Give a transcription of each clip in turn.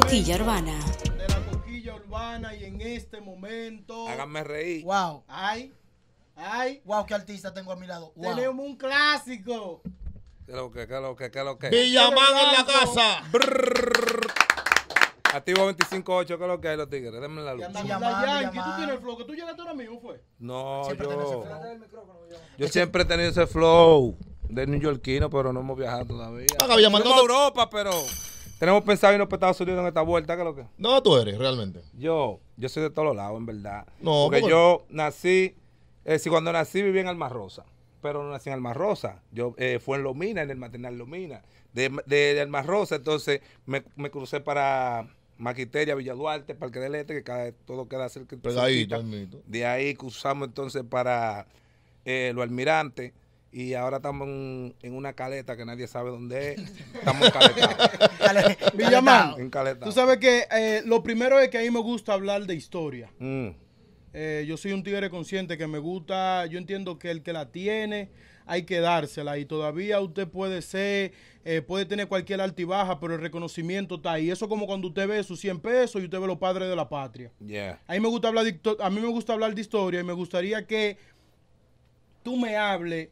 Coquilla Urbana. De la Coquilla Urbana y en este momento. Háganme reír. Wow. Ay. Ay. Wow, qué artista tengo a mi lado. Wow. Tenemos un clásico. ¿Qué lo que, qué lo que, qué lo que? Villamán en la casa. Brrr. Activo 25.8 8 ¿qué es lo que hay los tigres? Denme la luz. Anda, Yankee, tú tienes el flow, que tú llegaste ahora mismo, fue. No, siempre yo. Yo siempre he tenido ese flow de neoyorquino, pero no hemos viajado todavía. Venga, Villamán, a Europa, pero. Tenemos pensado irnos para Estados Unidos en esta vuelta, ¿qué lo que? No, tú eres, realmente. Yo, yo soy de todos lados, en verdad. No, Porque yo nací, eh, si cuando nací viví en Alma Rosa, pero no nací en Alma Rosa. Yo eh, en Lomina, en el maternal Lomina. De, de, Alma Rosa, entonces me, me crucé para Maquiteria, Villa Duarte, Parque del Este, que cada, todo queda cerca. Pero ahí, De ahí cruzamos entonces para eh, Los Almirantes y ahora estamos en, una caleta que nadie sabe dónde es. Estamos caletados. Villamán, tú sabes que eh, lo primero es que a mí me gusta hablar de historia. Mm. Eh, yo soy un tigre consciente que me gusta, yo entiendo que el que la tiene hay que dársela y todavía usted puede ser, eh, puede tener cualquier altibaja, pero el reconocimiento está ahí. Eso como cuando usted ve sus 100 pesos y usted ve los padres de la patria. A, mí me gusta hablar a mí me gusta hablar de historia y me gustaría que tú me hables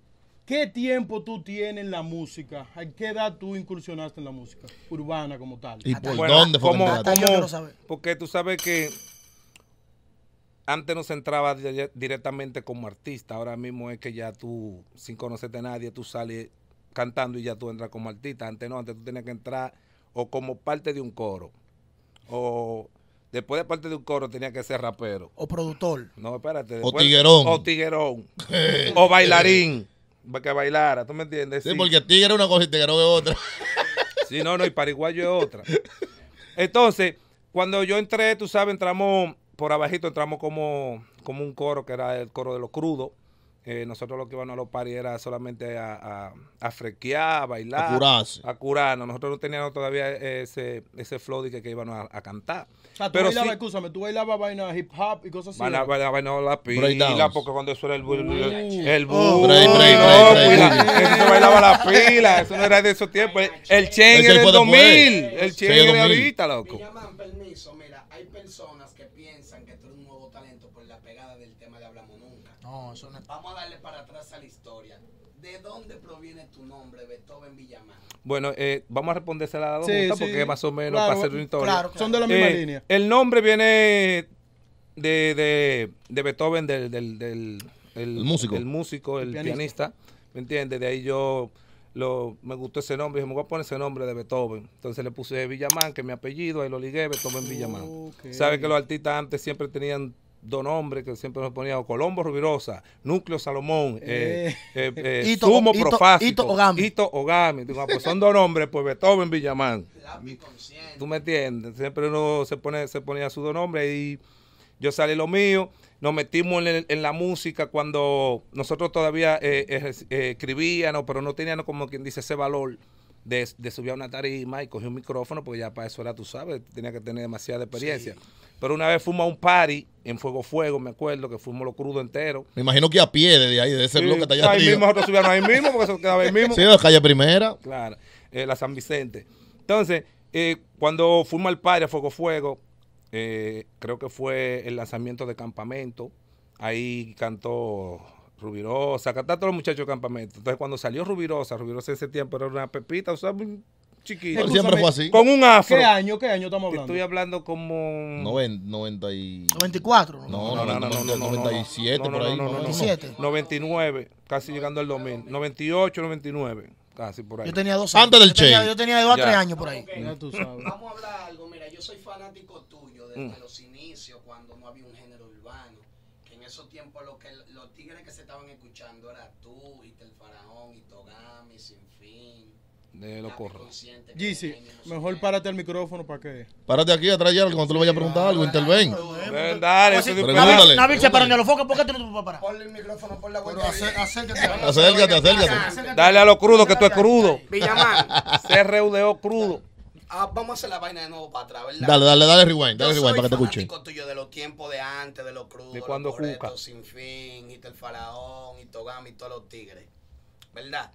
¿Qué tiempo tú tienes en la música? ¿A qué edad tú incursionaste en la música urbana como tal? ¿Y por dónde fue? ¿cómo, Porque tú sabes que antes no se entraba directamente como artista. Ahora mismo es que ya tú, sin conocerte a nadie, tú sales cantando y ya tú entras como artista. Antes no, antes tú tenías que entrar o como parte de un coro. O Después de parte de un coro tenía que ser rapero. O productor. No, espérate. o tiguerón. O tiguerón. o bailarín para que bailara, ¿tú me entiendes? Sí, porque porque tigre era una cosa y no es otra. Sí, no, no, y pariguayo es otra. Entonces, cuando yo entré, tú sabes, entramos por abajito, entramos como, como un coro que era el coro de los crudos. Eh, nosotros lo que íbamos a los paris era solamente a, a, frequear, a bailar. A curarse. curarnos. Nosotros no teníamos todavía ese, ese flow de que, que íbamos a, a cantar. O sea, tú Pero bailabas, sí, escúchame, tú bailabas vaina hip hop y cosas así. Bailaba, vaina, vaina la pila, porque cuando eso era el... el, uh. el, oh. el no, Eso bailaba la pila, eso no era de esos tiempos. El, Chen era el 2000, el chen de ahorita, loco. Me llaman permiso, mira, hay personas Vamos a darle para atrás a la historia. ¿De dónde proviene tu nombre, Beethoven Villamán? Bueno, eh, vamos a responderse a la pregunta porque más o menos para ser Claro, son de la eh, misma línea. El nombre viene de, Beethoven, del, del, del músico, el, pianista. ¿Me entiendes? De ahí yo lo, me gustó ese nombre. Dije, me voy a poner ese nombre de Beethoven. Entonces le puse Villamán, que es mi apellido, ahí lo ligué, Beethoven Villamán. ¿Sabes Sabe que los artistas antes siempre tenían Dos nombres que siempre nos ponía, Colombo Rubirosa, Núcleo Salomón, eh, eh, eh, eh Sumo Ogami. Ah, pues son dos nombres, pues Beethoven Villamán. Tú me entiendes, siempre uno se, pone, se ponía su dos nombres y yo salí lo mío. Nos metimos en, la música cuando nosotros todavía eh, escribíamos, pero no teníamos como quien dice ese valor. De, subir a una tarima y coger un micrófono, pues ya para eso era, tú sabes, tenía que tener demasiada experiencia. Pero una vez fuimos a un party en Fuego Fuego, me acuerdo, que fuimos lo crudo entero. Me imagino que a pie de ahí, de ese sí, que está allá Ahí mismo, nosotros subíamos ahí mismo, porque eso quedaba ahí mismo. Sí, la calle primera. Claro, eh, la San Vicente. Entonces, eh, cuando fuimos al party a Fuego Fuego, eh, creo que fue el lanzamiento de Campamento. Ahí cantó Rubirosa, cantaron todos los muchachos de Campamento. Entonces, cuando salió Rubirosa, Rubirosa en ese tiempo era una pepita, o sea, chiquito. Pero siempre fue así. Con un afro. ¿Qué año, qué año estamos hablando? Estoy hablando como... 90 y... 94. No, no, no, no, 97 por ahí. 97. 99, casi llegando al 2000. 98, 99 casi por ahí. Yo tenía dos años. Antes del yo Che. Tenía, yo tenía dos a tres años por ahí. Ya tú sabes. Vamos a hablar algo. Mira, yo soy fanático tuyo desde mm. los inicios, cuando no había un género urbano. Que en esos tiempos lo que, los tigres que se estaban escuchando era tú, y el Faraón, y Togami, Sin Fin de lo corro. mejor párate al micrófono para que. Párate aquí atrás ya cuando tú le vayas a preguntar algo, interven. Eh, Ven, dale, pregúntale. Nabil, se paró lo los focos, ¿por qué tú no te parar? Ponle el micrófono por la vuelta. Acércate, acércate, acércate. Dale a lo crudo, que tú es crudo. Villamar, CRUDO crudo. Ah, vamos a hacer la vaina de nuevo para atrás, ¿verdad? Dale, dale, dale rewind, dale rewind para que te escuche. tuyo de los tiempos de antes, de los crudos, de cuando Juca. Sin fin, y el faraón, y Togami, y todos los tigres. ¿verdad?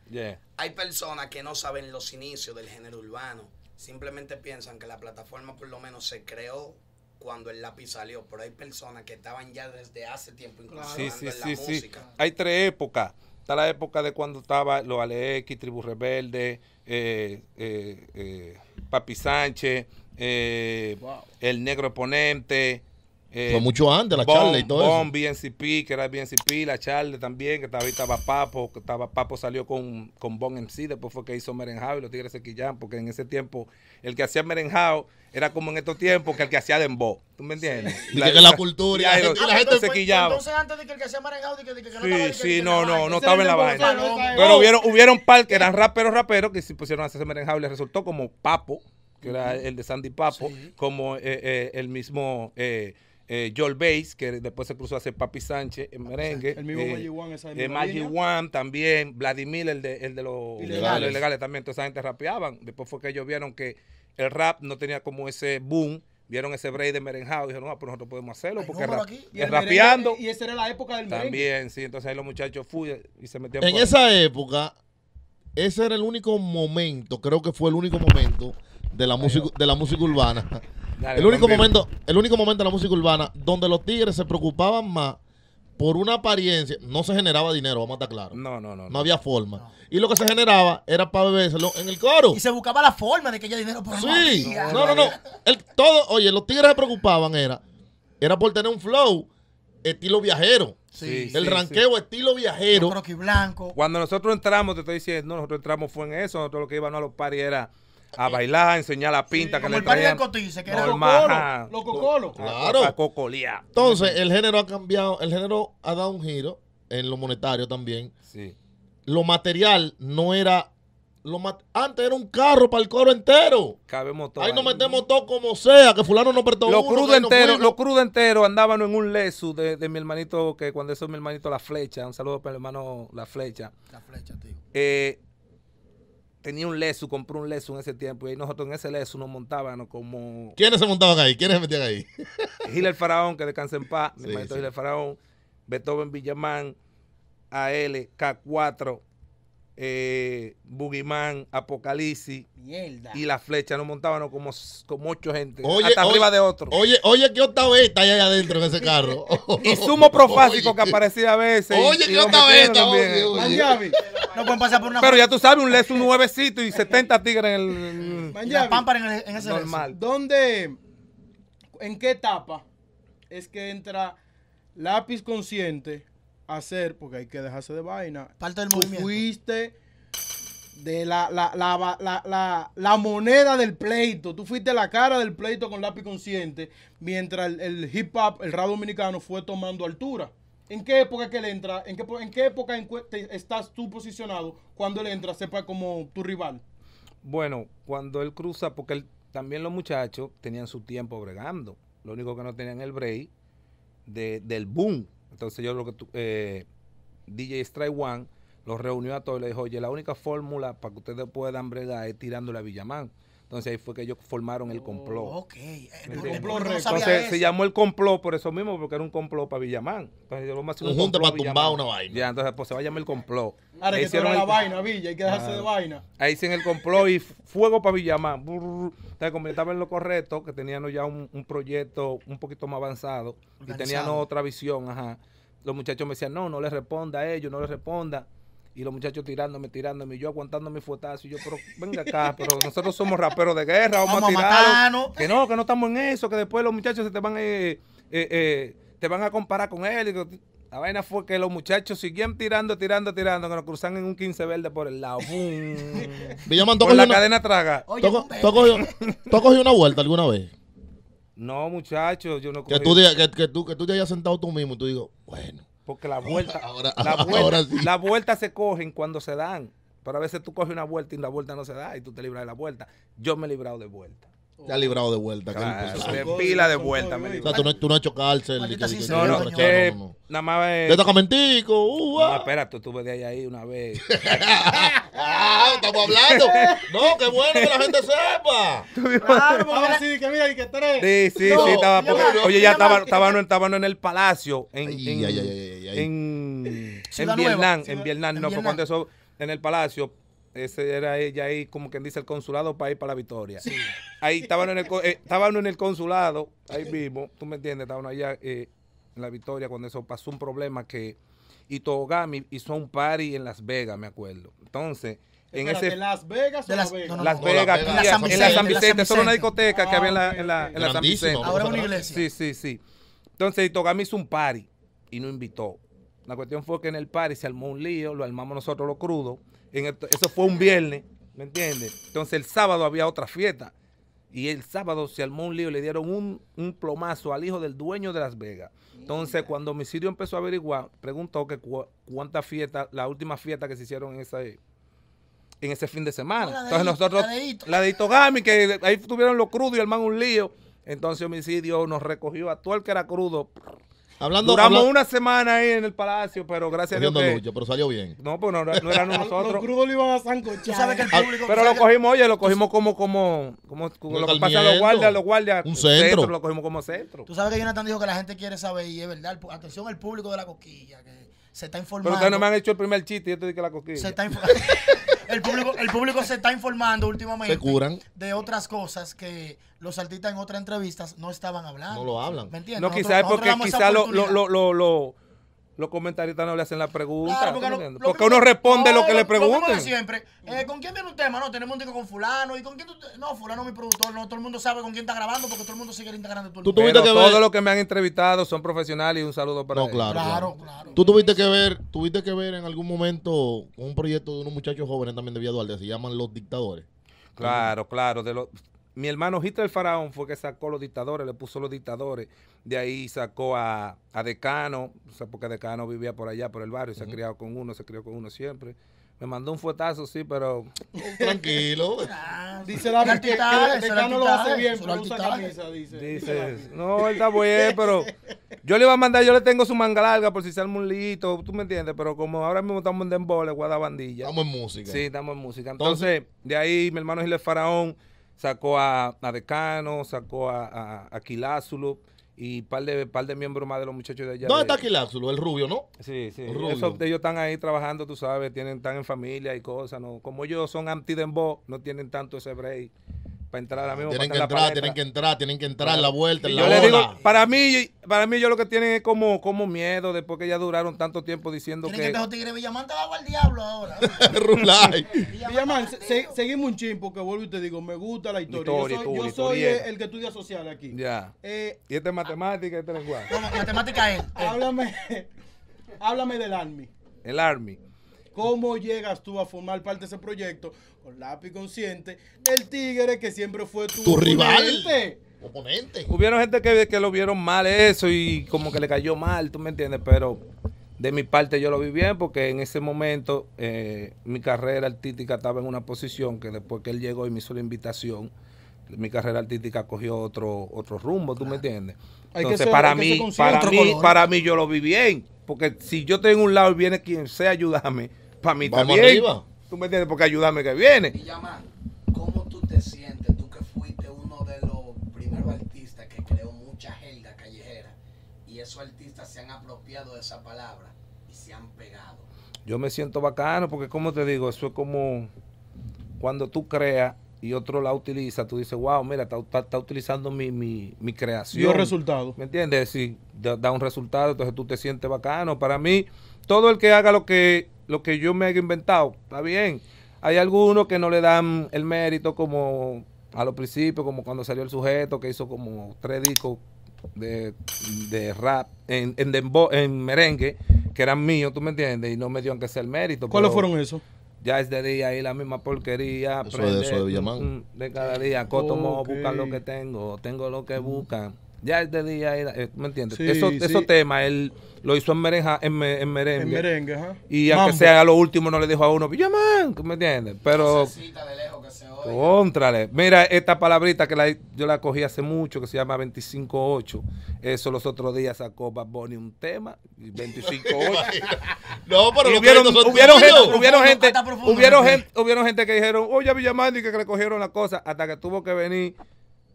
Hay personas que no saben los inicios del género urbano. Simplemente piensan que la plataforma por lo menos se creó cuando el lápiz salió, pero hay personas que estaban ya desde hace tiempo incluso en la música. Hay tres épocas. Está la época de cuando estaba los Alex, Tribu Rebelde, eh, eh, eh, Papi Sánchez, El Negro Ponente, fue eh, mucho antes la charla y todo bon, eso. BNCP, que era el BNCP, la charla también, que estaba, ahí estaba Papo, que estaba, Papo salió con, con Bon MC, después fue que hizo Merenjao y los Tigres se quillan, porque en ese tiempo el que hacía Merenjao era como en estos tiempos que el que hacía Dembo, ¿tú me entiendes? Y La, que la cultura y la, gente, Entonces antes de que el que hacía Merenjao, Y que, de que, no sí, estaba, sí, no, no, no estaba en la vaina. Pero hubieron, eh. hubieron par que eran eh. raperos, raperos, que se pusieron a hacer Merenjao y les resultó como Papo, que era el de Sandy Papo, como el mismo... Eh, eh, Joel que después se cruzó a ser Papi Sánchez en ah, merengue. El mismo eh, esa eh, también, Vladimir, el de, los ilegales. también, toda esa gente rapeaban. Después fue que ellos vieron que el rap no tenía como ese boom vieron ese break de merengado y dijeron, no, ah, pero pues nosotros podemos hacerlo porque rapeando. y esa era la época del merengue. También, sí, entonces ahí los muchachos fui y se metieron. En esa época, ese era el único momento, creo que fue el único momento de la, música, de la música urbana el, único momento, el único momento en la música urbana donde los tigres se preocupaban más por una apariencia, no se generaba dinero, vamos a estar claros. No, no, no. No había forma. Y lo que se generaba era para beberse en el coro. Y se buscaba la forma de que haya dinero por Sí. No, no, no. todo, oye, los tigres se preocupaban, era, era por tener un flow estilo viajero. Sí, el ranqueo estilo viajero. Croqui blanco. Cuando nosotros entramos, te estoy diciendo, nosotros entramos fue en eso, nosotros lo que íbamos a los paris era a eh, bailar, a enseñar la pinta que le traían. el cotice, que era lo cocolo. Lo cocolo. Claro. Entonces, el género ha cambiado, el género ha dado un giro en lo monetario también. Sí. Lo material no era lo antes era un carro para el coro entero. Cabe todo. Ahí nos metemos todo como sea, que fulano no prestó lo crudo entero, Lo crudo entero andábamos en un leso de, de, mi hermanito, que cuando eso es mi hermanito La Flecha, un saludo para el hermano La Flecha. La Flecha, tío. Eh, tenía un Lesu, compró un Lesu en ese tiempo y nosotros en ese Lesu nos montábamos como... ¿Quiénes se montaban ahí? ¿Quiénes se metían ahí? Gil el Faraón, que descansen en paz, mi maestro Gil el Faraón, Beethoven Villamán, AL, K4, eh, Boogeyman, Apocalipsis y la flecha nos montaban como, ocho gente hasta arriba de otro. Oye, oye, ¿qué vez está allá adentro en ese carro? y sumo profásico que aparecía a veces. Oye, que ¿qué octaveta? No pueden pasar por una Pero ya tú sabes, un les un nuevecito y 70 tigres en el. pámpara en, normal. ¿Dónde? ¿En qué etapa es que entra lápiz consciente? hacer, porque hay que dejarse de vaina. Parte del Tú Fuiste de la, la, la, moneda del pleito. Tú fuiste la cara del pleito con lápiz consciente, mientras el, hip hop, el rap dominicano, fue tomando altura. ¿En qué época que él entra? ¿En qué, en qué época estás tú posicionado cuando él entra, sepa como tu rival? Bueno, cuando él cruza, porque también los muchachos tenían su tiempo bregando. Lo único que no tenían el break del boom entonces yo lo que eh, DJ Stray One los reunió a todos y le dijo, oye, la única fórmula para que ustedes puedan bregar es tirándole a Villamán. Entonces ahí fue que ellos formaron el complot. Oh, ok, el eh, complot, el Entonces se llamó el complot por eso mismo, porque era un complot para Villamán. Entonces yo lo más Un junte para tumbar una vaina. Ya, entonces pues se va a llamar el complot. Ahora que hicieron la vaina, Villa, hay que dejarse ah. de vaina. Ahí hicieron el complot y fuego para Villamán. Entonces en lo correcto, que tenían ya un, un, proyecto un poquito más avanzado y tenían otra visión, ajá. Los muchachos me decían, no, no les responda a ellos, no les responda y los muchachos tirándome, tirándome, y yo aguantando mi fuetazo, y yo, pero venga acá, pero nosotros somos raperos de guerra, vamos, a tirar. Que no, que no estamos en eso, que después los muchachos se te van a, eh, eh, eh, te van a comparar con él. la vaina fue que los muchachos siguieron tirando, tirando, tirando, que nos cruzan en un 15 verde por el lado. la cadena traga. ¿Tú, has cogido una vuelta alguna vez? No, muchachos, Que tú, que, que tú te hayas sentado tú mismo y tú digo, bueno porque la vuelta, la, vuelta se cogen cuando se dan. Pero a veces tú coges una vuelta y la vuelta no se da y tú te libras de la vuelta. Yo me he librado de vuelta. Te ha librado de vuelta. Claro, pila de vuelta, me O sea, tú no, tú no has hecho cárcel. no, no, no, Nada más. Eh, Te toca mentico. Uh, ah. espera, tú estuve de ahí, ahí una vez. ah, estamos hablando. No, qué bueno que la gente sepa. Claro, a decir que mira, y que tres. Sí, sí, sí, estaba. oye, ya estaban en el palacio. En. En Vietnam. En Vietnam, no, fue cuando eso. En el palacio ese era ella ahí, como quien dice, el consulado para ir para la Victoria. Ahí estaban en, el, eh, en el consulado, ahí mismo, tú me entiendes, estaban allá eh, en la Victoria cuando eso pasó un problema que Itogami hizo un party en Las Vegas, me acuerdo. Entonces, en ese Las Vegas o Las Vegas, las Vegas, la en la San Vicente, solo una discoteca que había en la, en la, en la San Vicente. Ahora es una iglesia. Sí, sí, sí. Entonces Itogami hizo un party y no invitó. La cuestión fue que en el party se armó un lío, lo armamos nosotros lo crudo. En eso fue un viernes, ¿me entiendes? Entonces el sábado había otra fiesta. Y el sábado se armó un lío le dieron un, un, plomazo al hijo del dueño de Las Vegas. Entonces, cuando homicidio empezó a averiguar, preguntó que cuánta cuántas fiestas, la última fiesta que se hicieron en esa en ese fin de semana. La Entonces nosotros, la de Itogami, que ahí tuvieron lo crudo y armaron un lío. Entonces homicidio nos recogió a todo el que era crudo Hablando, Duramos una semana ahí en el palacio, pero gracias a Dios. pero salió bien. No, pues no, eran nosotros. los crudos lo iban a ah, público. Pero lo cogimos, oye, lo cogimos como, como, como, lo que pasa a los guardias, los guardias. Un centro. Lo cogimos como centro. Tú sabes que Jonathan dijo que la gente quiere saber, y es verdad, atención al público de la coquilla, que se está informando. Pero ustedes no me han hecho el primer chiste, yo te dije que la coquilla. Se está informando. el público, el público se está informando últimamente. De otras cosas que los artistas en otras entrevistas no estaban hablando. No lo hablan. ¿Me entiendes? No, quizás porque quizás lo, lo, lo, lo los comentaristas no le hacen la pregunta. porque, uno responde lo que le preguntan. siempre. Eh, ¿Con quién viene un tema? No, tenemos un disco con fulano. ¿Y con quién No, fulano es mi productor. No, todo el mundo sabe con quién está grabando porque todo el mundo sigue integrando. Todo el que todos los que me han entrevistado son profesionales y un saludo para no, ellos. Claro, claro, claro, Tú tuviste que ver tuviste que ver en algún momento un proyecto de unos muchachos jóvenes también de vía Duarte. Se llaman Los Dictadores. Claro, claro. De los mi hermano Hitler Faraón fue que sacó los dictadores, le puso los dictadores. De ahí sacó a, a Decano, o sea, porque Decano vivía por allá, por el barrio, se ha criado con uno, se crió con uno siempre. Me mandó un fuetazo, sí, pero. Tranquilo. dice la verdad Decano lo hace bien, pero dice. no, él está bueno, pero. Yo le iba a mandar, yo le tengo su manga larga por si se arma un tú me entiendes, pero como ahora mismo estamos en dembow, le a bandilla. Estamos en música. Sí, estamos en música. Entonces, de ahí mi hermano Hitler Faraón sacó a, Decano, sacó a, a, y par de, par de miembros más de los muchachos de allá. ¿Dónde está El rubio, ¿no? Sí, sí. El rubio. ellos están ahí trabajando, tú sabes, tienen, están en familia y cosas, ¿no? Como ellos son anti dembo no tienen tanto ese break para entrar Tienen que entrar, tienen que entrar, tienen que entrar en la vuelta, le para mí, para mí yo lo que tienen es como, como miedo después que ya duraron tanto tiempo diciendo que... Tienen que tigre Villamante va al diablo ahora. Rulay. Villamante, seguimos un chin porque vuelvo y te digo, me gusta la historia. yo soy, el, que estudia social aquí. Eh, y este es matemática, este es lenguaje. matemática es. Háblame, háblame del ARMY. El ARMY. ¿Cómo llegas tú a formar parte de ese proyecto? con lápiz consciente, el Tigre que siempre fue tu, ¿Tu rival. Oponente. Hubieron gente que, que lo vieron mal eso y como que le cayó mal, tú me entiendes, pero de mi parte yo lo vi bien porque en ese momento eh, mi carrera artística estaba en una posición que después que él llegó y me hizo la invitación, mi carrera artística cogió otro otro rumbo, ¿tú me entiendes? Entonces para mí, para mí, yo lo vi bien, porque si yo estoy en un lado y viene quien sea ayudarme, para mí también. Tú me entiendes porque ayudarme que viene. Y llama, ¿cómo tú te sientes? Tú que fuiste uno de los primeros artistas que creó mucha gelda callejera y esos artistas se han apropiado de esa palabra y se han pegado. Yo me siento bacano porque, como te digo, eso es como cuando tú creas y otro la utiliza, tú dices, wow, mira, está, utilizando mi, mi, mi creación. Dio resultado. ¿Me entiendes? Sí, da, un resultado, entonces tú te sientes bacano. Para mí, todo el que haga lo que lo que yo me he inventado. Está bien. Hay algunos que no le dan el mérito como a los principios, como cuando salió el sujeto que hizo como tres discos de, rap en, en, merengue, que eran míos, tú me entiendes, y no me dio que sea el mérito. ¿Cuáles fueron esos? Ya es de día ahí la misma porquería. Eso, mm, de, cada día, Cotomo, buscar lo que tengo, tengo lo que buscan ya el de día eh, ¿me entiendes? eso tema, él lo hizo en, en, merengue. En merengue, ¿ah? Y aunque sea lo último no le dijo a uno, Villamán ¿me entiendes? Pero... Mira, esta palabrita que yo la cogí hace mucho, que se llama 25-8. Eso los otros días sacó Bad Bunny un tema, 25-8. no, pero hubieron, gente, hubieron, gente, hubieron, gente, que dijeron, oye, y que le cogieron la cosa, hasta que tuvo que venir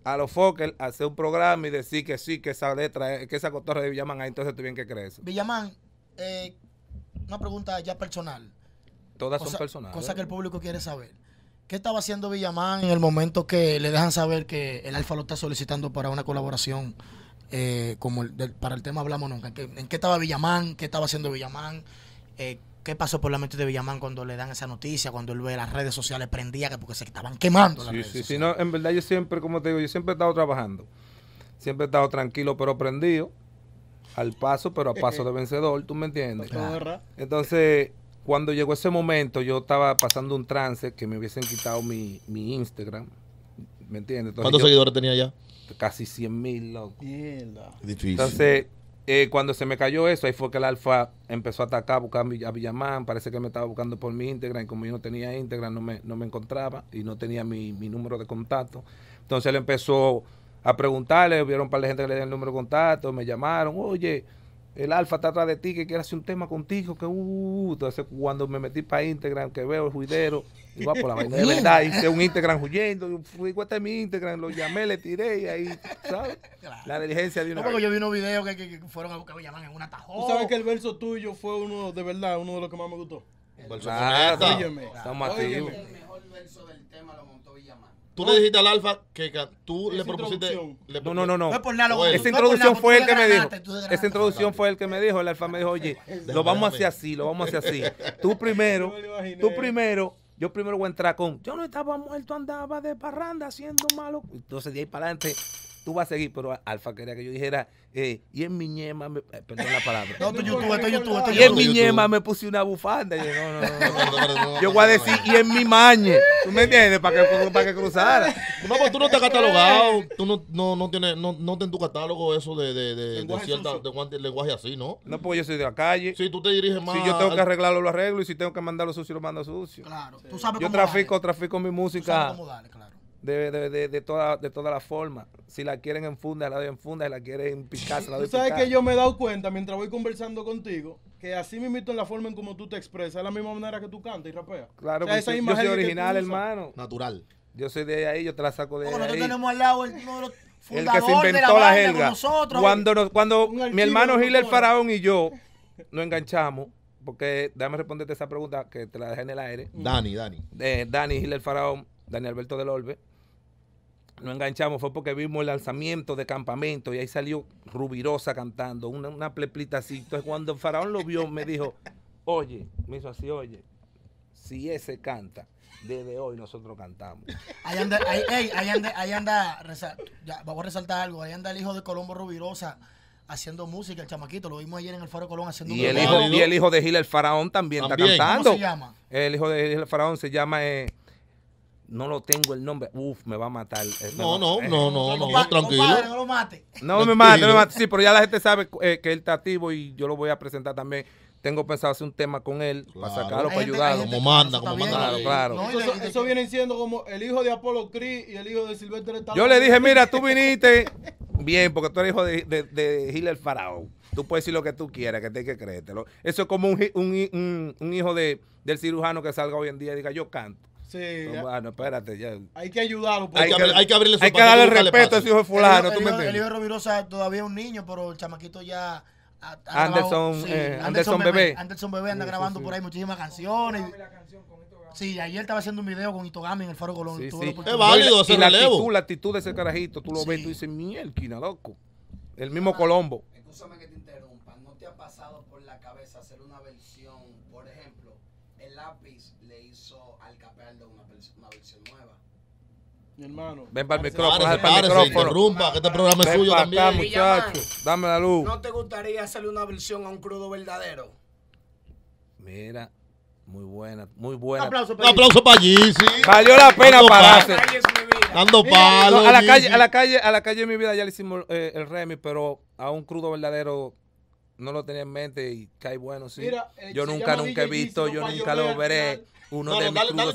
a los Fokker hacer un programa y decir que sí, que esa letra, que esa cotorra de Villamán, entonces tú bien que crees. Villamán, eh, una pregunta ya personal. Todas son personales. Cosa que el público quiere saber. ¿Qué estaba haciendo Villamán en el momento que le dejan saber que el Alfa lo está solicitando para una colaboración? Eh, como para el tema hablamos nunca. ¿En qué, estaba Villamán? ¿Qué estaba haciendo Villamán? Eh, ¿Qué pasó por la mente de Villamán cuando le dan esa noticia? Cuando él ve las redes sociales prendía que porque se estaban quemando. Las sí, sí, sí. No, en verdad yo siempre, como te digo, yo siempre he estado trabajando. Siempre he estado tranquilo pero prendido. Al paso, pero a paso de vencedor, ¿tú me entiendes? Entonces, cuando llegó ese momento, yo estaba pasando un trance que me hubiesen quitado mi, Instagram. ¿Me entiendes? ¿Cuántos seguidores tenía ya? Casi 100 mil, loco. Difícil. Entonces, eh, cuando se me cayó eso, ahí fue que el Alfa empezó a atacar, buscar a Villamán. Parece que me estaba buscando por mi Instagram. Y como yo no tenía Instagram, no me, no me encontraba y no tenía mi, número de contacto. Entonces él empezó a preguntarle. Vieron un par de gente que le dieron el número de contacto. Me llamaron, oye, el Alfa está atrás de ti, que quiere hacer un tema contigo, que uh, cuando me metí para Instagram, que veo el juidero, va por la vaina de verdad, hice un Instagram huyendo, fui este mi Instagram, lo llamé, le tiré y ahí, ¿sabes? La diligencia de una yo vi unos videos que, que, fueron a buscar, llaman en una tajada. ¿Tú sabes que el verso tuyo fue uno, de verdad, uno de los que más me gustó? El verso Estamos El mejor verso del tema, lo Tú le dijiste al Alfa que tú le propusiste. no, no, no. esa introducción fue el que me dijo. Esa introducción fue el que me dijo. El Alfa me dijo, oye, lo vamos a hacer así, lo vamos a hacer así. Tú primero, tú primero. Yo primero voy a entrar con, yo no estaba muerto, andaba de parranda haciendo malo. Entonces de ahí para adelante tú vas a seguir, pero Alfa quería que yo dijera, eh, y en mi ñema, me, perdón la palabra. No, YouTube, esto YouTube, Y en mi ñema me puse una bufanda. Yo, no, no, yo voy a decir, y en mi mañe. ¿Tú me entiendes? Para que, para que cruzara. No, pues tú no estás catalogado, tú no, no, no tienes, no, no en tu catálogo eso de, de, de, de cierta, de, lenguaje así, ¿no? No, porque yo soy de la calle. Si tú te diriges más. Si yo tengo que arreglarlo, lo arreglo, y si tengo que mandarlo sucio, lo mando sucio. Claro. Tú sabes yo trafico, trafico mi música. cómo claro de, de, de, de toda, de toda la forma. Si la quieren en funda, la doy en funda, si la quieren picar, la doy ¿Tú sabes que yo me he dado cuenta mientras voy conversando contigo que así me invito en la forma en como tú te expresas, es la misma manera que tú cantas y rapeas. Claro, esa yo, imagen soy original, hermano. Natural. Yo soy de ahí, yo te la saco de ahí. Nosotros tenemos al lado el, el que se inventó la, jerga. Cuando, cuando mi hermano Gil el Faraón y yo nos enganchamos, porque déjame responderte esa pregunta que te la dejé en el aire. Dani, Dani. de eh, Dani Gil el Faraón, Dani Alberto del Orbe no enganchamos fue porque vimos el lanzamiento de campamento y ahí salió Rubirosa cantando, una, una pleplita así. Entonces cuando el faraón lo vio, me dijo, oye, me hizo así, oye, si ese canta, desde hoy nosotros cantamos. Ahí anda, ahí, anda, vamos a resaltar algo, ahí anda el hijo de Colombo Rubirosa haciendo música, el chamaquito, lo vimos ayer en el Faro Colón haciendo y música. El hijo, y el hijo de Gil el Faraón también, está cantando. ¿Cómo se llama? El hijo de Gil el Faraón se llama... Eh, no lo tengo el nombre. Uf, me va a matar. No, no, no, no, no, tranquilo. No lo mate. No me mate, no me mate. Sí, pero ya la gente sabe que él está activo y yo lo voy a presentar también. Tengo pensado hacer un tema con él para sacarlo, para ayudarlo. Como manda, como manda. Claro, eso, viene siendo como el hijo de Apolo Cris y el hijo de Silvestre Yo le dije, mira, tú viniste bien porque tú eres hijo de, de, Gil el Faraón. Tú puedes decir lo que tú quieras, que te hay que creértelo. Eso es como un, un hijo de, del cirujano que salga hoy en día y diga, yo canto. Ah, espérate, ya. Hay que ayudarlo. Pues. Hay, que, abrirle Hay que darle respeto a ese hijo de fulano, el, ¿tú Rovirosa todavía es un niño, pero el chamaquito ya... Anderson, eh, Bebé. Anderson Bebé anda grabando por ahí muchísimas canciones. Sí, ayer estaba haciendo un video con Itogami en el Faro Colón. sí. Es válido, y, la, actitud, la actitud de ese carajito, tú lo ves, tú dices, mielquina, loco. El mismo Colombo. Escúchame que te interrumpa. ¿No te ha pasado por la cabeza hacer una versión, por ejemplo, el lápiz una, versión nueva. Mi hermano. Ven para el micrófono, para el micrófono. Rumba, que este programa es suyo también. muchachos muchacho. Dame la luz. ¿No te gustaría hacerle una versión a un crudo verdadero? Mira, muy buena, muy buena. Un aplauso para, allí, Valió la pena pararse. Dando palos. a la calle, a la calle, a la calle de mi vida ya le hicimos eh, el remi pero a un crudo verdadero no lo tenía en mente y cae bueno, sí. Eh, yo nunca, nunca he visto, yo nunca lo veré. Uno no, no,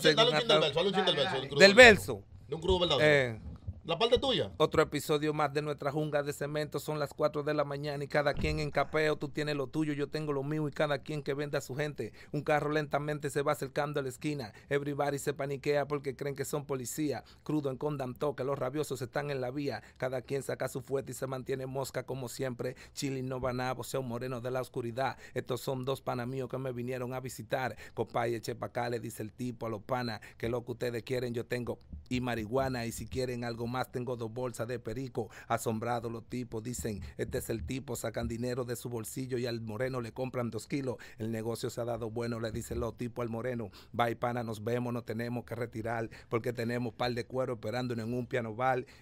del verso, del De la parte tuya. Otro episodio más de nuestra junga de cemento. Son las 4 de la mañana y cada quien en capeo. Tú tienes lo tuyo, yo tengo lo mío y cada quien que venda a su gente. Un carro lentamente se va acercando a la esquina. Everybody se paniquea porque creen que son policías Crudo en condanto que los rabiosos están en la vía. Cada quien saca su fuerte y se mantiene mosca como siempre. Chili no van un moreno de la oscuridad. Estos son dos panamíos que me vinieron a visitar. Copay eche pa' le dice el tipo a los panas. Que lo que ustedes quieren yo tengo y marihuana. Y si quieren algo más tengo dos bolsas de perico. asombrado. los tipos dicen, este es el tipo, sacan dinero de su bolsillo y al moreno le compran dos kilos. El negocio se ha dado bueno, le dicen los tipos al moreno. Va y pana, nos vemos, no tenemos que retirar porque tenemos par de cuero esperando en un piano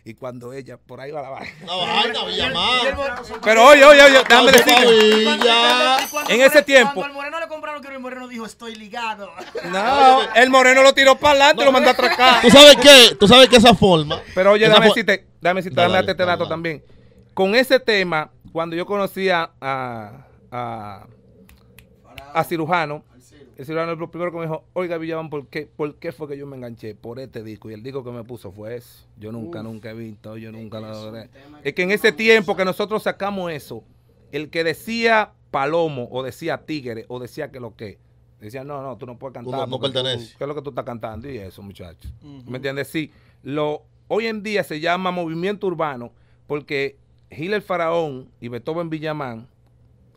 y cuando ella, por ahí va la lavar Pero oye, oye, oye, En ese tiempo. Cuando moreno le compraron que el moreno dijo, estoy ligado. No, el moreno lo tiró para adelante lo mandó a atracar. ¿Tú sabes qué? ¿Tú sabes que esa forma? Pero oye, dame, dame este dato también. Con ese tema, cuando yo conocía a, cirujano, el cirujano el primero que me dijo, oiga Villaban, ¿por qué, ¿por qué fue que yo me enganché por este disco? Y el disco que me puso fue ese. Yo nunca, nunca he visto, yo nunca lo visto. Es que en ese tiempo que nosotros sacamos eso, el que decía palomo o decía tigre o decía que lo que, decía, no, no, tú no puedes cantar. no, no ¿Qué es lo que tú estás cantando? Y eso, muchachos. ¿Me entiendes? Sí, lo, Hoy en día se llama movimiento urbano porque Gil el Faraón y Beethoven Villamán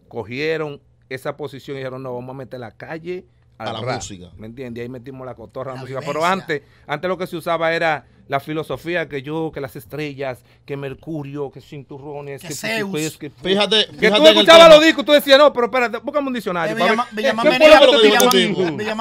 cogieron esa posición y dijeron, no, vamos a meter la calle a, la música. ¿Me entiendes? Ahí metimos la cotorra, la, música. Pero antes, antes lo que se usaba era la filosofía que yo, que las estrellas, que Mercurio, que cinturrones, que, Zeus. Que, fíjate, que tú escuchabas los discos, tú decías, no, pero espérate, búscame un diccionario. Villamán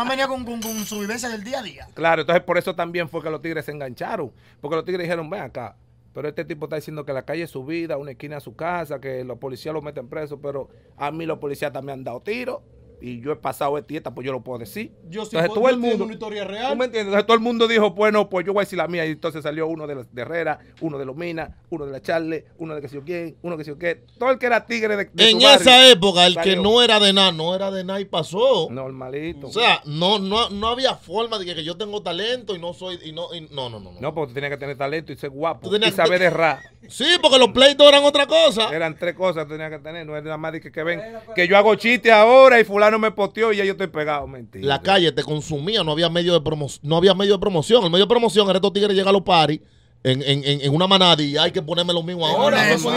venía con, con, con su vivencia del día a día. Claro, entonces por eso también fue que los tigres se engancharon. Porque los tigres dijeron, ven acá, pero este tipo está diciendo que la calle es su vida, una esquina es su casa, que los policías lo meten preso, pero a mí los policías también han dado tiros y yo he pasado de tieta pues yo lo puedo decir. Yo sí todo el mundo, una historia real. me entiendes? Entonces todo el mundo dijo, bueno, pues yo voy a decir la mía. Y entonces salió uno de, Herrera, uno de Minas uno de la Charle, uno de que si yo quién, uno de que se yo qué. Todo el que era tigre de, En esa época, el que no era de nada, no era de nada y pasó. Normalito. O sea, no, no, no había forma de que, yo tengo talento y no soy, y no, no, no, no, no. porque tú tenías que tener talento y ser guapo y saber errar Sí, porque los pleitos eran otra cosa. Eran tres cosas que tenías que tener, no es nada más de que, que ven, pues, que yo hago chiste ahora y fulano no me posteó y ya yo estoy pegado, mentira. La calle te consumía, no había medio de promoción, no había medio de promoción. El medio de promoción era estos tigres llegan a los paris en, en, en, una manada y hay que ponerme lo mismo ahora. No, eso,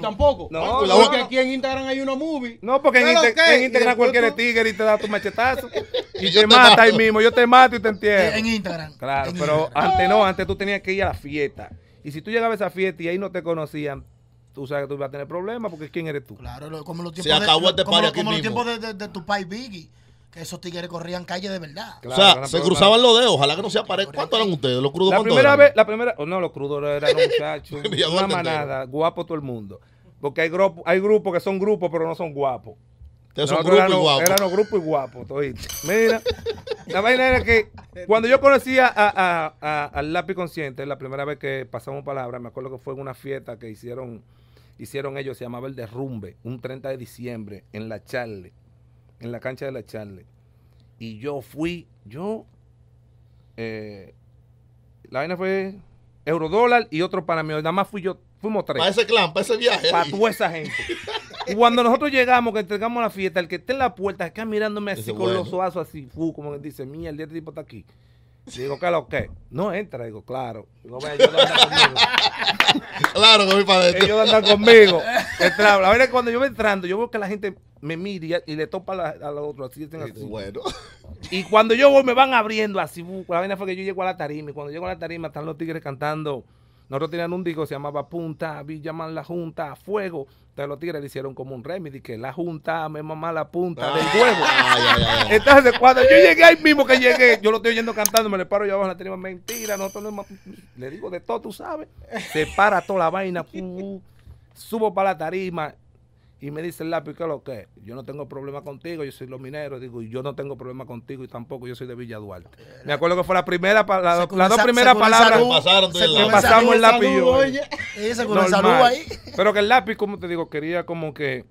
tampoco. No, porque aquí en Instagram hay una movie. No, porque en, Instagram cualquier tigre y te da tu machetazo. y, te, mata ahí mismo. Yo te mato y te entiendo En Instagram. Claro, pero antes no, antes tú tenías que ir a la fiesta. Y si tú llegabas a esa fiesta y ahí no te conocían, tú sabes que tú vas a tener problemas porque ¿quién eres tú? Claro, como los tiempos, Se acabó de, este como, los tiempos de, de, tu país Biggie que esos tigres corrían calle de verdad. Claro, o sea, se cruzaban los dedos, ojalá que no se aparezcan. ¿Cuántos eran ustedes? Los crudos la primera vez, la primera, no, los crudos eran muchachos, una manada, guapo todo el mundo. Porque hay grupos, hay grupos que son grupos, pero no son guapos. Ustedes son grupos y guapos. Eran los grupos y guapos, Mira, la vaina era que cuando yo conocía a, al lápiz consciente, la primera vez que pasamos palabras, me acuerdo que fue en una fiesta que hicieron hicieron ellos, se llamaba El Derrumbe, un 30 de diciembre en la Charle, en la cancha de la Charle. Y yo fui, yo, eh, la vaina fue eurodólar y otro para mí, nada más fui yo, fuimos tres. Para ese clan, para ese viaje. Para toda esa gente. Cuando nosotros llegamos, que entregamos la fiesta, el que esté en la puerta, acá mirándome así con los oazos así, fu, como que dice, mía, el este tipo está aquí. Digo, ¿qué lo que? No entra, digo, claro. Digo, ve, ellos andan conmigo. claro, que voy para adentro. Ellos andan conmigo. la verdad es que cuando yo voy entrando, yo veo que la gente me mira y, le topa a los otros. Así, así. Bueno. Y cuando yo voy, me van abriendo así. La vaina fue que yo llego a la tarima. Y cuando llego a la tarima, están los tigres cantando. Nosotros tenían un disco, se llamaba Punta, Villa Llamar la Junta, Fuego. Entonces los tigres le hicieron como un remedy que la junta me mamá la punta del ah, huevo. Entonces cuando yo llegué ahí mismo que llegué, yo lo estoy oyendo cantando, me le paro yo abajo la tenemos mentira, le digo de todo, tú sabes. Se para toda la vaina, subo para la tarima y me dice el lápiz que lo que yo no tengo problema contigo, yo soy los mineros, digo, yo no tengo problema contigo y tampoco yo soy de Villa Duarte. Me acuerdo que fue la primera las dos primeras palabras que pasamos el lápiz. Oye, ahí. Pero que el lápiz, como te digo, quería como que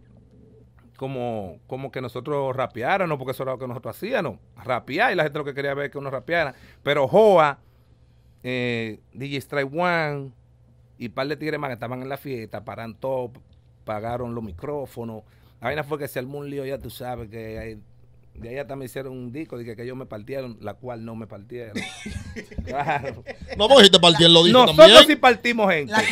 como, como que nosotros rapeáramos, porque eso era lo que nosotros hacíamos, rapear, y la gente lo que quería ver es que uno rapeara. Pero Joa, eh, DJ Strike One y un par de tigres más que estaban en la fiesta, paran todo, pagaron los micrófonos. La vaina fue que se armó un lío, ya tú sabes, que hay de ahí hasta me hicieron un disco, dije que ellos me partieron, la cual no me partieron. claro. No, vos te partieron lo dijo Nosotros sí partimos gente. La,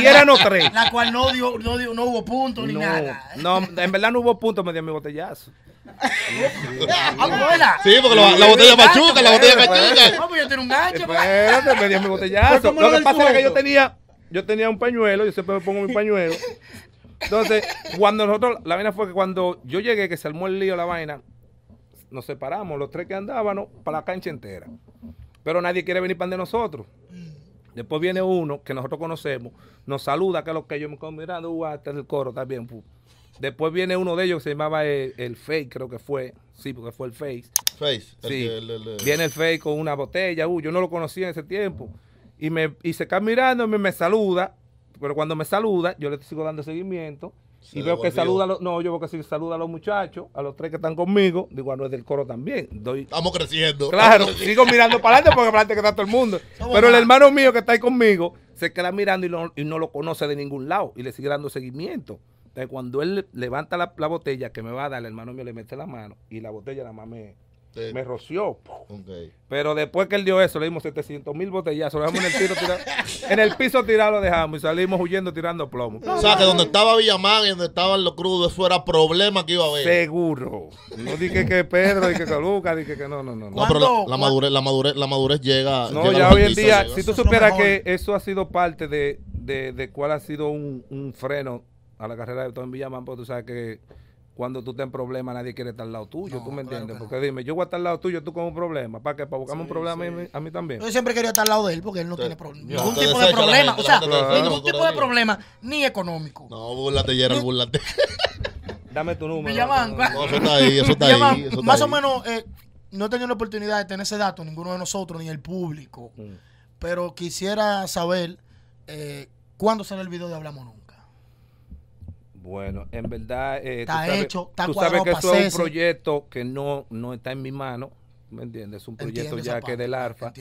y éramos tres. La cual no dio, no, dio, no hubo punto ni nada. No, en verdad no hubo punto, me dio mi botellazo. sí, porque la, la botella machuca, la botella machuca. No, pues yo tengo un gancho. Espérate, me dio mi botellazo. Lo que pasa es que yo tenía, yo tenía un pañuelo, yo siempre me pongo mi pañuelo. Entonces, cuando nosotros, la vaina fue que cuando yo llegué, que se armó el lío la vaina, nos separamos, los tres que andábamos, para la cancha entera. Pero nadie quiere venir para de nosotros. Después viene uno que nosotros conocemos, nos saluda, que es lo que yo me quedo mirando, hasta uh, ah, este el coro también. Después viene uno de ellos que se llamaba el, Face, creo que fue. Sí, porque fue el Face. Face. Sí. viene el Face con una botella, uy uh, yo no lo conocía en ese tiempo. Y, me, y se está mirando y me, me saluda, pero cuando me saluda, yo le sigo dando seguimiento y veo que saluda, a los, no, yo veo que saluda a los muchachos, a los tres que están conmigo, digo a es del coro también. Doy, estamos creciendo. Claro, sigo mirando para adelante porque para adelante que está todo el mundo. Pero el hermano mío que está ahí conmigo se queda mirando y, no lo conoce de ningún lado y le sigue dando seguimiento. Entonces cuando él levanta la, la botella que me va a dar, el hermano mío le mete la mano y la botella nada más me me roció. Pero después que él dio eso, le dimos 700 mil botellazos. Lo dejamos en el, piso tirado, lo dejamos y salimos huyendo tirando plomo. O sea, que donde estaba Villamán y donde estaban los crudos, eso era problema que iba a haber. Seguro. No dije que Pedro, dije que Caluca, dije que no, no, no. No, pero la, madurez, la, madurez, llega. No, ya hoy en día, si tú supieras que eso ha sido parte de, de, de cuál ha sido un, un freno a la carrera de en Villamán, porque tú sabes que cuando tú estás problemas, problema, nadie quiere estar al lado tuyo, ¿tú me entiendes? porque dime, yo voy a estar al lado tuyo, tú con un problema, ¿para qué? Para buscarme un problema a mí también. Yo siempre quería estar al lado de él porque él no tiene problema. ningún tipo de problema, o sea, ningún tipo de problema, ni económico. No, búrlate, Gerald, búrlate. Dame tu número. Me llaman. eso está ahí, eso está ahí. más o menos, eh, no he tenido la oportunidad de tener ese dato, ninguno de nosotros, ni el público. Mm. Pero quisiera saber eh, cuándo sale el video de Hablamos bueno, en verdad, eh, está tú sabes, hecho, tú sabes que esto es un proyecto que no, no está en mi mano, ¿me entiendes? Es un proyecto ya que del ALFA,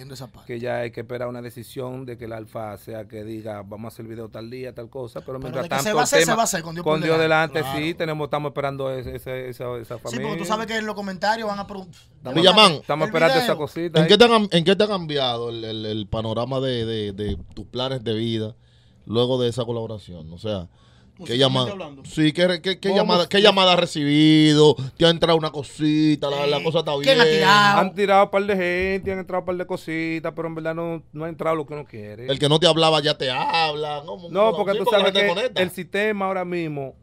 que ya hay que esperar una decisión de que el ALFA sea que diga, vamos a hacer el video tal día, tal cosa, pero, mientras tanto, se va a tema, con Dios, delante, sí, tenemos, estamos esperando esa, esa familia. Sí, porque tú sabes que en los comentarios van a preguntar. llaman estamos esperando esa cosita. ¿En qué, te ¿En te ha cambiado el, el, el panorama de, de, de tus planes de vida luego de esa colaboración? O sea... Pues ¿Qué llamada? Sí, ¿qué, llamada, ¿qué llamada ha recibido? ¿Te ha entrado una cosita? La, eh, cosa está bien. Han tirado un par de gente, han entrado un par de cositas, pero en verdad no, ha entrado lo que uno quiere. El que no te hablaba ya te habla. No, porque tú sabes que el sistema ahora mismo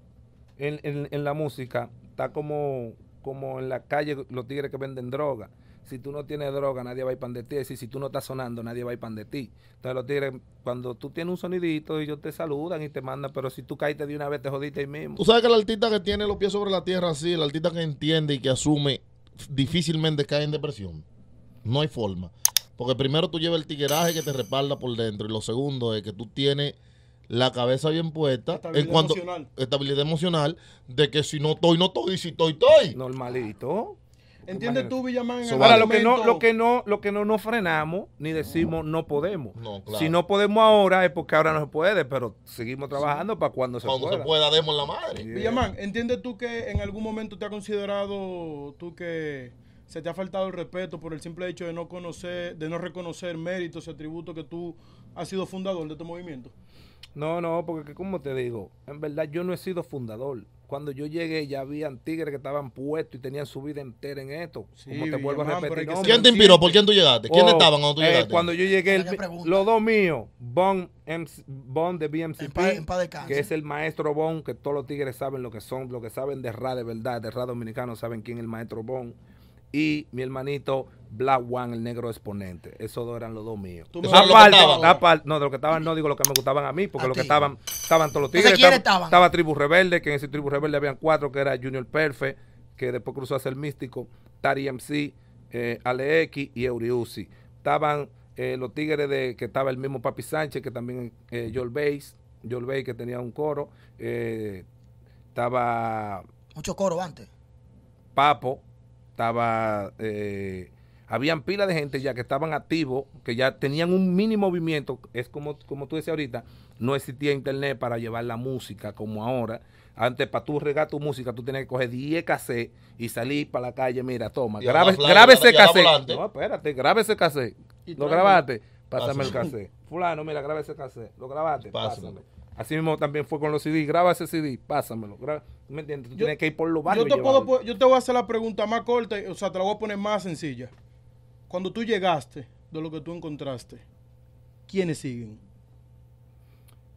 en, en, en la música está como, como en la calle los tigres que venden droga. Si tú no tienes droga, nadie va a ir pan de ti. Es si tú no estás sonando, nadie va a ir pan de ti. Entonces los tigres, cuando tú tienes un sonidito, ellos te saludan y te mandan, pero si tú caíste de una vez, te jodiste ahí mismo. Tú sabes que el artista que tiene los pies sobre la tierra así, el artista que entiende y que asume, difícilmente cae en depresión. No hay forma. Porque primero tú llevas el tigueraje que te respalda por dentro y lo segundo es que tú tienes la cabeza bien puesta estabilidad emocional. estabilidad emocional de que si no estoy no estoy y si estoy estoy normalito Entiende tú, Villamán. ahora, lo que, no, lo que no, lo que no nos frenamos, ni decimos no, podemos. Si no podemos ahora es porque ahora no se puede, pero seguimos trabajando para cuando se pueda. Cuando se pueda, demos la madre. Villamán, ¿entiendes tú que en algún momento te ha considerado tú que se te ha faltado el respeto por el simple hecho de no conocer, de no reconocer méritos y atributos que tú has sido fundador de este movimiento? No, no, porque como te digo, en verdad yo no he sido fundador. Cuando yo llegué ya habían tigres que estaban puestos y tenían su vida entera en esto. te vuelvo a repetir. ¿Quién te inspiró? ¿Por quién tú llegaste? ¿Quién oh, estaban cuando tú eh, llegaste? cuando yo llegué, los dos míos, Bon, de BMC, que es el maestro Bon, que todos los tigres saben lo que son, lo que saben de Ra de verdad, de Ra dominicano, saben quién es el maestro Bon. Y mi hermanito Black One, el negro exponente. Esos dos eran los dos míos. no, de lo que estaban, no digo lo que me gustaban a mí, porque lo que estaban, estaban todos los tigres. estaban? Estaba Tribu Rebelde, que en ese Tribu Rebelde habían cuatro, que era Junior Perfe que después cruzó a ser místico, Tari MC, eh, y Euriusi. Estaban eh, los tigres de que estaba el mismo Papi Sánchez, que también eh, Joel Bays, Joel que tenía un coro. Eh, estaba. Mucho coro antes. Papo. Estaba. Eh, habían pila de gente ya que estaban activos, que ya tenían un mínimo movimiento, es como, como tú decías ahorita, no existía internet para llevar la música como ahora. Antes, para tú regar tu música, tú tenías que coger 10 cassettes y salir para la calle. Mira, toma, grabe, cassette. No, espérate, grabe ese cassette. Lo grabaste, pásame, el cassette. Fulano, mira, grábese ese cassette. Lo grabaste, pásame. Así mismo también fue con los CD. Graba ese CD, pásamelo. ¿Me entiendes? Tú tienes que ir por los barrios. te, yo te voy a hacer la pregunta más corta, o sea, te la voy a poner más sencilla. Cuando tú llegaste, de lo que tú encontraste, ¿quiénes siguen?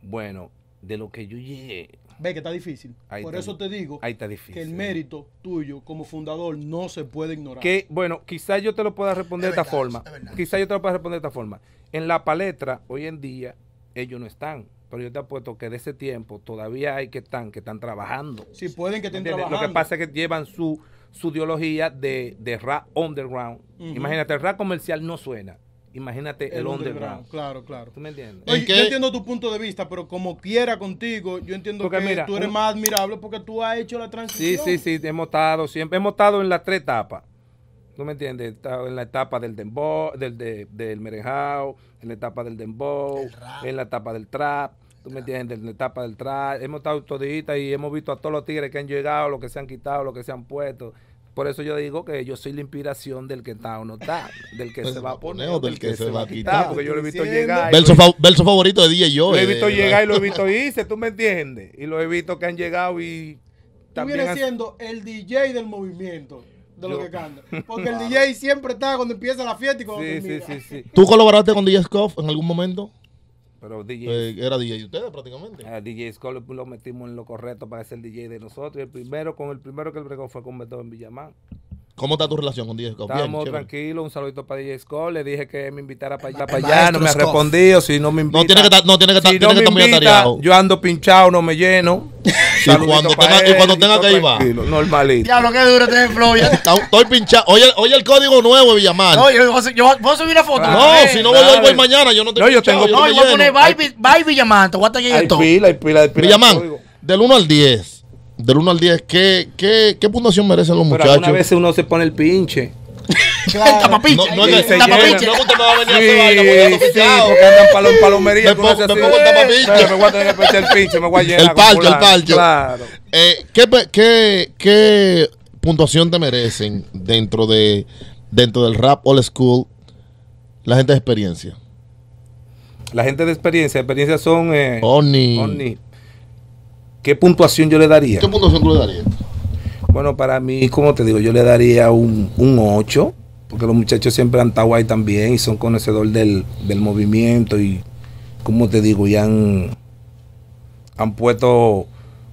Bueno, de lo que yo llegué. Ve que está difícil. Por eso te digo que el mérito tuyo como fundador no se puede ignorar. Que, bueno, quizás yo te lo pueda responder de esta forma. Quizá yo te lo pueda responder de esta forma. En la paletra, hoy en día, ellos no están. Pero yo te apuesto que de ese tiempo todavía hay que están, que están trabajando. Sí, pueden que estén trabajando. Lo que pasa es que llevan su su ideología de, rap underground. Imagínate, el rap comercial no suena. Imagínate el, underground. Claro, claro. yo entiendo tu punto de vista, pero como quiera contigo, yo entiendo que mira, tú eres más admirable porque tú has hecho la transición. Sí, sí, sí, hemos estado siempre, hemos estado en las tres etapas. ¿Tú me entiendes? En la etapa del dembow, del, del merejao, en la etapa del dembow, en la etapa del trap. ¿Tú me entiendes? En la etapa del traje. Hemos estado toditas y hemos visto a todos los tigres que han llegado, los que se han quitado, los que se han puesto. Por eso yo digo que yo soy la inspiración del que está o no está, del que pues se va a poner o del, que, se, va a quitar. porque yo lo he visto llegar. Verso, favorito de DJ Yo. Lo he visto eh, llegar y lo he visto irse, ¿tú me entiendes? Y lo he visto que han llegado y. También Tú vienes siendo el DJ del movimiento de lo que canta. Porque el DJ siempre está cuando empieza la fiesta y cuando sí, Sí, sí, sí. ¿Tú colaboraste con DJ Scoff en algún momento? Pero DJ. Eh, era DJ de ustedes prácticamente. A ah, DJ School lo metimos en lo correcto para ser DJ de nosotros. El primero, con el primero que el bregó fue con en Villamán. ¿Cómo está tu relación con DJ Scott? Estamos tranquilos, un saludito para DJ Scott. Le dije que me invitara para allá, no me ha respondido. Si no me invita, no tiene que estar, no tiene que estar, Yo ando pinchado, no me lleno. Y cuando, tenga, y cuando tenga, que ir va. Normalito. Diablo, que duro este flow. Ya. Estoy pinchado. Oye, oye, el código nuevo, Villamar. No, yo, yo, voy a subir la foto. Ah, no, si no voy, hoy voy mañana. Yo no, te no yo tengo. No, yo voy a poner bye, bye Villamar. Te voy a estar Hay pila, hay pila, pila. Villamar, del 1 al 10. Del 1 al 10, ¿qué, qué, qué puntuación merecen los Pero muchachos? A veces uno se pone el pinche. Claro. Tapapiche. No, no, no, tapapiche. No, usted me va a venir a hacer vaina porque sí, sí, porque andan palom, palomería. Me, me pongo el tapapiche. Me voy a tener que el pinche, me voy a llenar. El palcho, el palcho. Claro. Eh, ¿qué, qué, ¿Qué puntuación te merecen dentro de dentro del rap old school la gente de experiencia? La gente de experiencia, experiencia son eh, Oni. Oni. ¿Qué puntuación yo le daría? ¿Qué puntuación tú le darías? Bueno, para mí, como te digo, yo le daría un, un 8 porque los muchachos siempre han estado ahí también y son conocedores del, movimiento y, como te digo, ya han, puesto,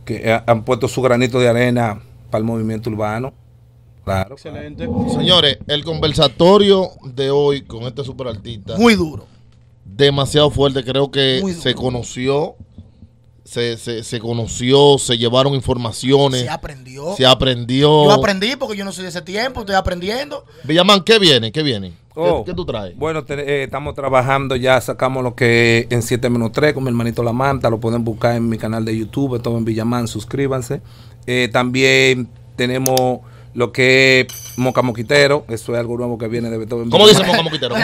que, eh, han puesto su granito de arena para el movimiento urbano. Excelente. Señores, el conversatorio de hoy con este superartista. Muy duro. Demasiado fuerte, creo que se conoció se, se, conoció, se llevaron informaciones. Se aprendió. Se aprendió. Yo aprendí porque yo no soy de ese tiempo, estoy aprendiendo. Villamán, ¿qué viene? ¿Qué viene? ¿Qué, oh, tú traes? Bueno, eh, estamos trabajando, ya sacamos lo que en 7 menos 3 con mi hermanito La Manta, lo pueden buscar en mi canal de YouTube, todo en Villamán, suscríbanse. Eh, también tenemos lo que es Moca Moquitero, eso es algo nuevo que viene de Beethoven. ¿Cómo dice Moca Moquitero?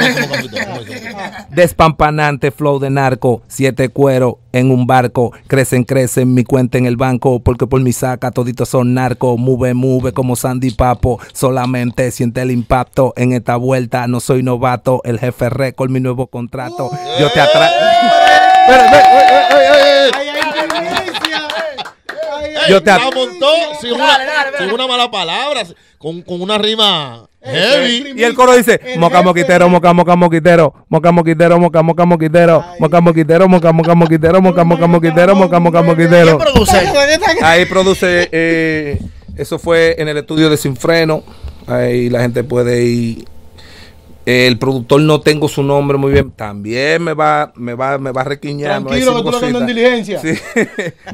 Despampanante flow de narco, siete cuero en un barco, crecen, crecen, mi cuenta en el banco, porque por mi saca toditos son narco move, move como Sandy Papo, solamente siente el impacto en esta vuelta, no soy novato, el jefe récord, mi nuevo contrato, yo te atraigo. ¡Eh! yo te una, mala palabra, con, con una rima heavy. Y el coro dice, el moca moquitero, moca moca moquitero, moca moquitero, moca moca moquitero, moca moquitero, moca moquitero, moca moquitero, moca moquitero. Ahí produce, eh, eso fue en el estudio de Sin Freno. Ahí la gente puede ir el productor no tengo su nombre muy bien. También me va, me va, me va a requiñar. Tranquilo, que tú lo en diligencia. Sí.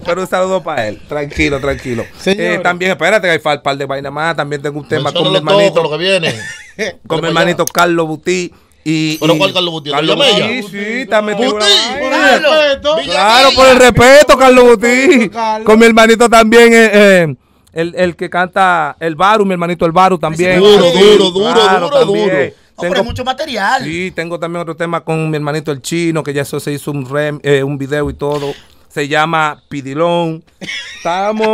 Pero un saludo para él. Tranquilo, tranquilo. Eh, también, espérate que hay un par de vainas más. También tengo un tema con mi hermanito. Lo que viene. con mi hermanito Carlos Butí. Y, cuál Carlos Butí? Carlos Butí, sí, sí, está Butí, por el respeto. Claro, por el respeto, Carlos Butí. Con mi hermanito también, eh, eh, el, el, que canta El Baru, mi hermanito El Baru también. Duro, duro, duro, duro, duro tengo, mucho material. Sí, tengo también otro tema con mi hermanito el chino, que ya se hizo un, eh, un video y todo se llama Pidilón. Estamos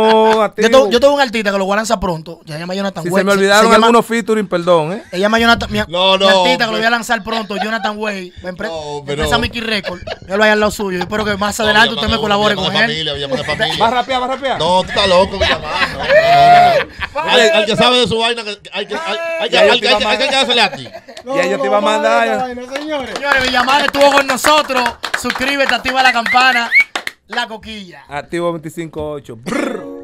Yo, tengo, un artista que lo voy a lanzar pronto. Ya se llama Jonathan si Se me olvidaron algunos featuring, perdón. ¿eh? Se llama Jonathan. Mi, no, artista que lo voy a lanzar pronto, Jonathan Way. empresa Mickey Record. Yo lo voy al lado suyo. Yo espero que más adelante usted me colabore con él. Familia, ¿Va a rapear, va a rapear? No, tú estás loco, mi Al que sabe de su vaina, hay que hacerle a ti. Y ella te va a mandar. Señores, llamada estuvo con nosotros. Suscríbete, activa la campana la coquilla. Activo 25.8.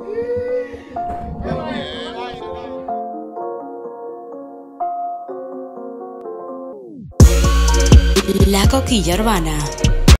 La coquilla urbana.